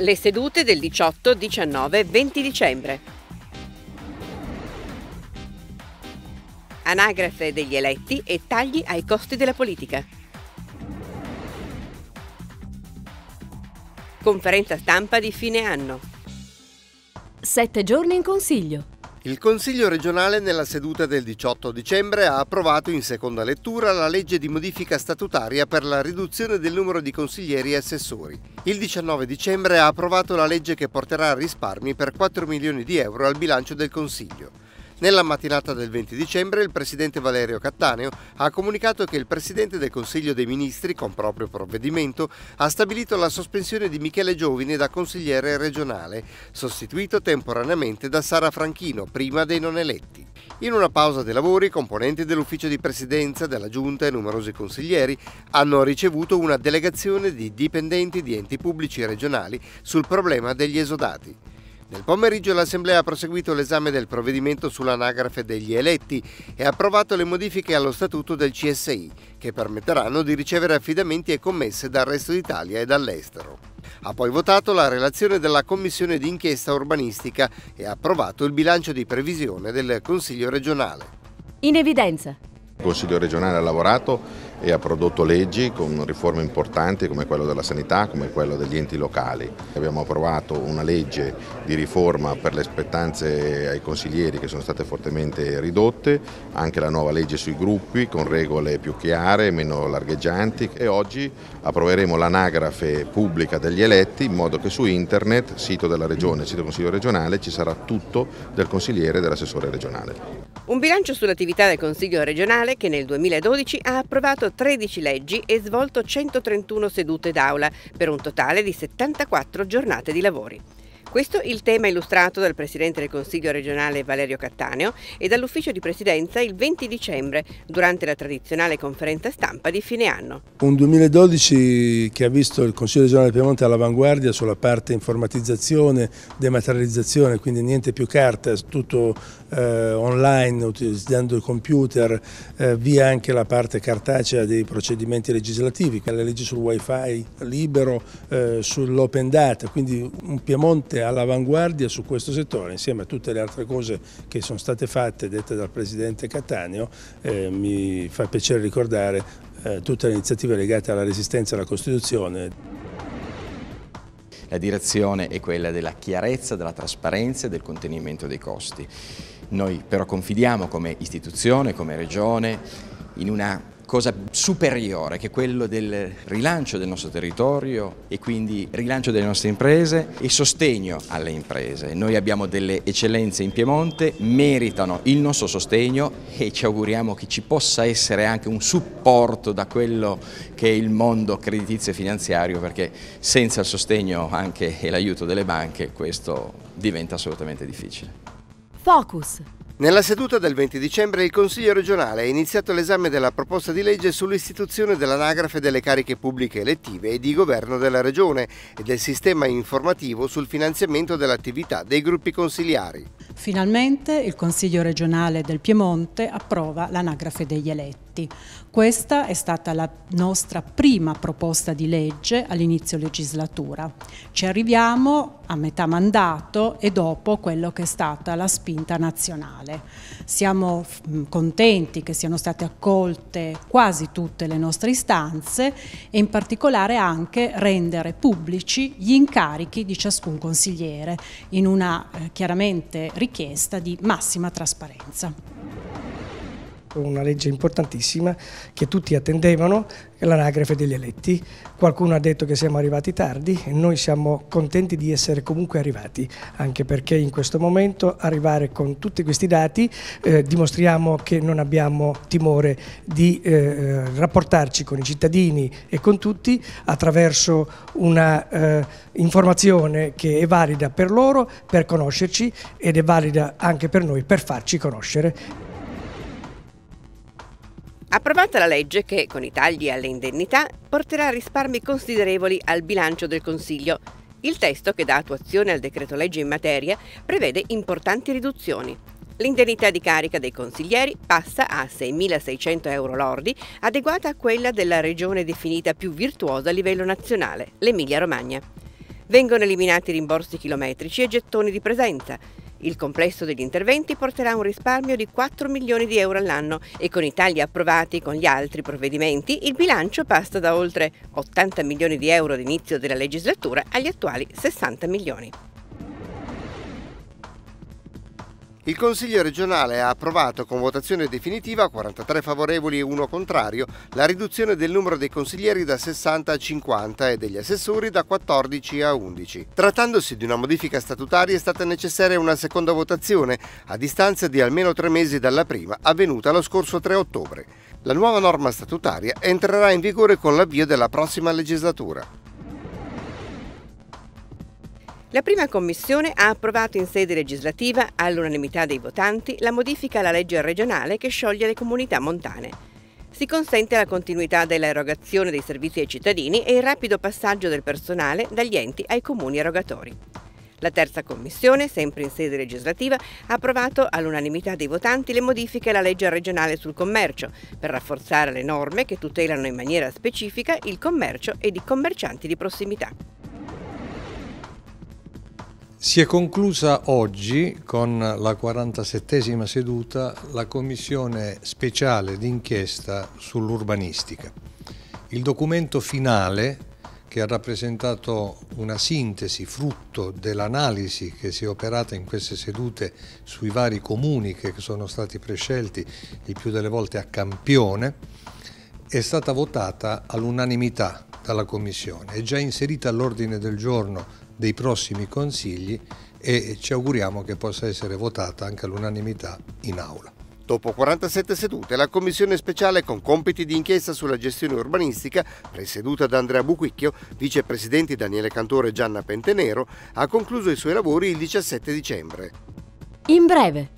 Le sedute del 18, 19 e 20 dicembre. Anagrafe degli eletti e tagli ai costi della politica. Conferenza stampa di fine anno. Sette giorni in consiglio. Il Consiglio regionale nella seduta del 18 dicembre ha approvato in seconda lettura la legge di modifica statutaria per la riduzione del numero di consiglieri e assessori. Il 19 dicembre ha approvato la legge che porterà risparmi per 4 milioni di euro al bilancio del Consiglio. Nella mattinata del 20 dicembre il presidente Valerio Cattaneo ha comunicato che il presidente del Consiglio dei Ministri, con proprio provvedimento, ha stabilito la sospensione di Michele Giovine da consigliere regionale, sostituito temporaneamente da Sara Franchino, prima dei non eletti. In una pausa dei lavori, componenti dell'ufficio di presidenza, della giunta e numerosi consiglieri hanno ricevuto una delegazione di dipendenti di enti pubblici regionali sul problema degli esodati. Nel pomeriggio l'Assemblea ha proseguito l'esame del provvedimento sull'anagrafe degli eletti e ha approvato le modifiche allo statuto del CSI, che permetteranno di ricevere affidamenti e commesse dal resto d'Italia e dall'estero. Ha poi votato la relazione della Commissione d'inchiesta urbanistica e ha approvato il bilancio di previsione del Consiglio regionale. In evidenza. Il Consiglio regionale ha lavorato e ha prodotto leggi con riforme importanti come quella della sanità, come quella degli enti locali. Abbiamo approvato una legge di riforma per le aspettanze ai consiglieri che sono state fortemente ridotte, anche la nuova legge sui gruppi con regole più chiare, meno largheggianti e oggi approveremo l'anagrafe pubblica degli eletti in modo che su internet, sito della regione, sito consiglio regionale, ci sarà tutto del consigliere e dell'assessore regionale. Un bilancio sull'attività del Consiglio regionale che nel 2012 ha approvato 13 leggi e svolto 131 sedute d'aula per un totale di 74 giornate di lavori. Questo il tema illustrato dal Presidente del Consiglio regionale Valerio Cattaneo e dall'Ufficio di Presidenza il 20 dicembre durante la tradizionale conferenza stampa di fine anno. Un 2012 che ha visto il Consiglio regionale del Piemonte all'avanguardia sulla parte informatizzazione, dematerializzazione, quindi niente più carta, tutto eh, online utilizzando il computer, eh, via anche la parte cartacea dei procedimenti legislativi, le leggi sul wifi libero, eh, sull'open data, quindi un Piemonte all'avanguardia su questo settore, insieme a tutte le altre cose che sono state fatte, dette dal Presidente Cattaneo, eh, mi fa piacere ricordare eh, tutte le iniziative legate alla resistenza alla Costituzione. La direzione è quella della chiarezza, della trasparenza e del contenimento dei costi. Noi però confidiamo come istituzione, come regione, in una cosa superiore che è quello del rilancio del nostro territorio e quindi rilancio delle nostre imprese e sostegno alle imprese. Noi abbiamo delle eccellenze in Piemonte, meritano il nostro sostegno e ci auguriamo che ci possa essere anche un supporto da quello che è il mondo creditizio e finanziario perché senza il sostegno anche e l'aiuto delle banche questo diventa assolutamente difficile. Focus nella seduta del 20 dicembre il Consiglio regionale ha iniziato l'esame della proposta di legge sull'istituzione dell'anagrafe delle cariche pubbliche elettive e di governo della Regione e del sistema informativo sul finanziamento dell'attività dei gruppi consiliari. Finalmente il Consiglio regionale del Piemonte approva l'anagrafe degli eletti migranti. Questa è stata la nostra prima proposta di legge all'inizio legislatura. Ci arriviamo a metà mandato e dopo quello che è stata la spinta nazionale. Siamo contenti che siano state accolte quasi tutte le nostre istanze e in particolare anche rendere pubblici gli incarichi di ciascun consigliere in una eh, chiaramente richiesta di massima trasparenza una legge importantissima che tutti attendevano, l'anagrafe degli eletti. Qualcuno ha detto che siamo arrivati tardi e noi siamo contenti di essere comunque arrivati, anche perché in questo momento arrivare con tutti questi dati eh, dimostriamo che non abbiamo timore di eh, rapportarci con i cittadini e con tutti attraverso una eh, informazione che è valida per loro per conoscerci ed è valida anche per noi per farci conoscere. Approvata la legge che, con i tagli alle indennità, porterà risparmi considerevoli al bilancio del Consiglio, il testo che dà attuazione al decreto legge in materia prevede importanti riduzioni. L'indennità di carica dei consiglieri passa a 6.600 euro lordi, adeguata a quella della regione definita più virtuosa a livello nazionale, l'Emilia-Romagna. Vengono eliminati rimborsi chilometrici e gettoni di presenza. Il complesso degli interventi porterà a un risparmio di 4 milioni di euro all'anno e con i tagli approvati con gli altri provvedimenti il bilancio passa da oltre 80 milioni di euro all'inizio della legislatura agli attuali 60 milioni. Il Consiglio regionale ha approvato con votazione definitiva, 43 favorevoli e 1 contrario, la riduzione del numero dei consiglieri da 60 a 50 e degli assessori da 14 a 11. Trattandosi di una modifica statutaria è stata necessaria una seconda votazione, a distanza di almeno tre mesi dalla prima, avvenuta lo scorso 3 ottobre. La nuova norma statutaria entrerà in vigore con l'avvio della prossima legislatura. La prima commissione ha approvato in sede legislativa, all'unanimità dei votanti, la modifica alla legge regionale che scioglie le comunità montane. Si consente la continuità dell'erogazione dei servizi ai cittadini e il rapido passaggio del personale dagli enti ai comuni erogatori. La terza commissione, sempre in sede legislativa, ha approvato all'unanimità dei votanti le modifiche alla legge regionale sul commercio per rafforzare le norme che tutelano in maniera specifica il commercio ed i commercianti di prossimità. Si è conclusa oggi con la 47esima seduta la commissione speciale d'inchiesta sull'urbanistica. Il documento finale, che ha rappresentato una sintesi frutto dell'analisi che si è operata in queste sedute sui vari comuni che sono stati prescelti il più delle volte a campione, è stata votata all'unanimità dalla Commissione, è già inserita all'ordine del giorno dei prossimi consigli e ci auguriamo che possa essere votata anche all'unanimità in aula. Dopo 47 sedute, la commissione speciale con compiti di inchiesta sulla gestione urbanistica, presieduta da Andrea Buquicchio, vicepresidenti Daniele Cantore e Gianna Pentenero, ha concluso i suoi lavori il 17 dicembre. In breve.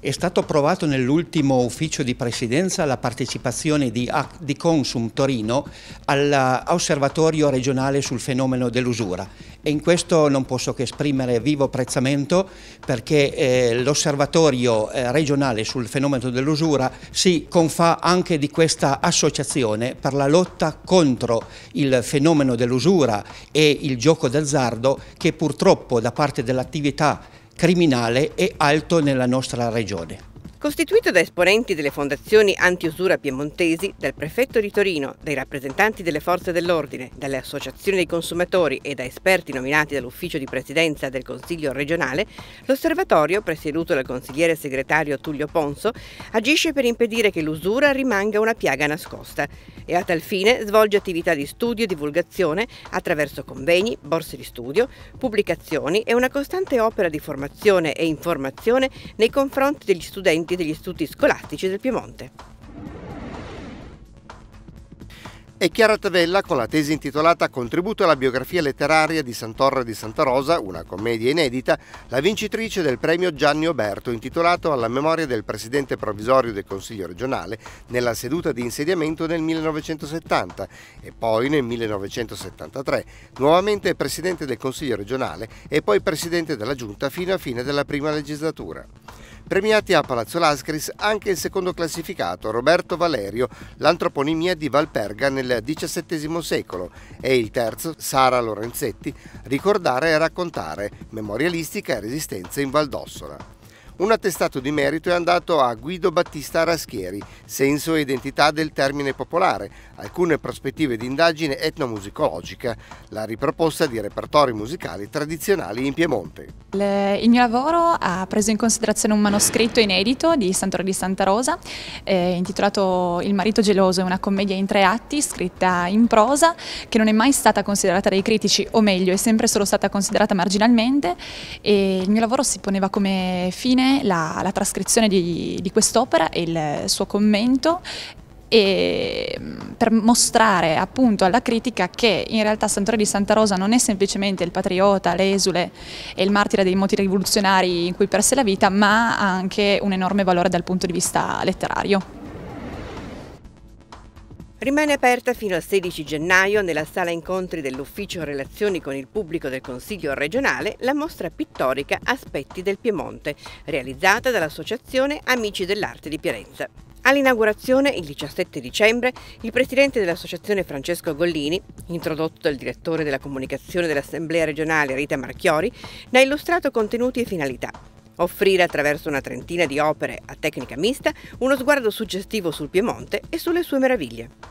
È stato approvato nell'ultimo ufficio di presidenza la partecipazione di, di Consum Torino all'osservatorio eh, regionale sul fenomeno dell'usura e in questo non posso che esprimere vivo apprezzamento perché eh, l'osservatorio eh, regionale sul fenomeno dell'usura si confà anche di questa associazione per la lotta contro il fenomeno dell'usura e il gioco d'azzardo che purtroppo da parte dell'attività criminale è alto nella nostra regione. Costituito da esponenti delle fondazioni anti-usura piemontesi, dal prefetto di Torino, dai rappresentanti delle forze dell'ordine, dalle associazioni dei consumatori e da esperti nominati dall'ufficio di presidenza del Consiglio regionale, l'osservatorio, presieduto dal consigliere segretario Tullio Ponso, agisce per impedire che l'usura rimanga una piaga nascosta e a tal fine svolge attività di studio e divulgazione attraverso convegni, borse di studio, pubblicazioni e una costante opera di formazione e informazione nei confronti degli studenti docenti degli istituti scolastici del Piemonte. E Chiara Tavella con la tesi intitolata Contributo alla biografia letteraria di Santorre di Santa Rosa, una commedia inedita, la vincitrice del premio Gianni Oberto intitolato alla memoria del presidente provvisorio del Consiglio regionale nella seduta di insediamento nel 1970 e poi nel 1973, nuovamente presidente del Consiglio regionale e poi presidente della Giunta fino a fine della prima legislatura. Premiati a Palazzo Lascaris anche il secondo classificato, Roberto Valerio, l'antroponimia di Valperga nel XVII secolo, e il terzo, Sara Lorenzetti, Ricordare e raccontare, memorialistica e resistenza in Valdossola. Un attestato di merito è andato a Guido Battista Raschieri, senso e identità del termine popolare, alcune prospettive di indagine etnomusicologica, la riproposta di repertori musicali tradizionali in Piemonte. il mio lavoro ha preso in considerazione un manoscritto inedito di Santoro di Santa Rosa, eh, intitolato Il marito geloso, è una commedia in tre atti scritta in prosa che non è mai stata considerata dai critici, o meglio è sempre solo stata considerata marginalmente e il mio lavoro si poneva come fine la, la trascrizione di, di quest'opera e il suo commento e mm, per mostrare appunto alla critica che in realtà Sant'Ore di Santa Rosa non è semplicemente il patriota, l'esule e il martire dei moti rivoluzionari in cui perse la vita, ma ha anche un enorme valore dal punto di vista letterario. Rimane aperta fino al 16 gennaio nella sala incontri dell'Ufficio Relazioni con il Pubblico del Consiglio regionale la mostra pittorica Aspetti del Piemonte, realizzata dall'Associazione Amici dell'Arte di Piarenza. All'inaugurazione, il 17 dicembre, il presidente dell'associazione Francesco Gollini, introdotto dal direttore della comunicazione dell'Assemblea regionale Rita Marchiori, ne ha illustrato contenuti e finalità offrire attraverso una trentina di opere a tecnica mista uno sguardo suggestivo sul Piemonte e sulle sue meraviglie.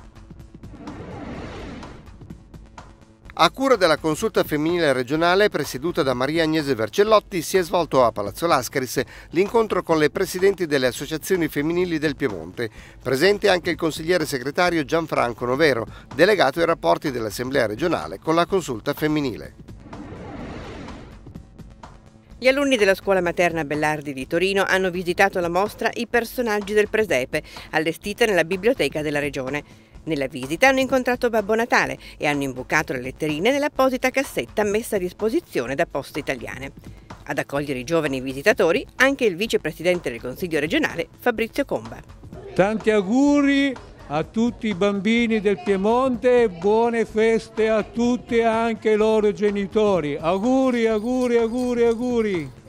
A cura della consulta femminile regionale presieduta da Maria Agnese Vercellotti si è svolto a Palazzo Lascaris l'incontro con le presidenti delle associazioni femminili del Piemonte, presente anche il consigliere segretario Gianfranco Novero, delegato ai rapporti dell'Assemblea regionale con la consulta femminile. Gli alunni della scuola materna Bellardi di Torino hanno visitato la mostra I personaggi del presepe, allestita nella biblioteca della regione. Nella visita hanno incontrato Babbo Natale e hanno imbucato le letterine nell'apposita cassetta messa a disposizione da Poste Italiane. Ad accogliere i giovani visitatori anche il vicepresidente del Consiglio regionale Fabrizio Comba. Tanti auguri a tutti i bambini del Piemonte e buone feste a tutti e anche ai loro genitori. Auguri, auguri, auguri, auguri.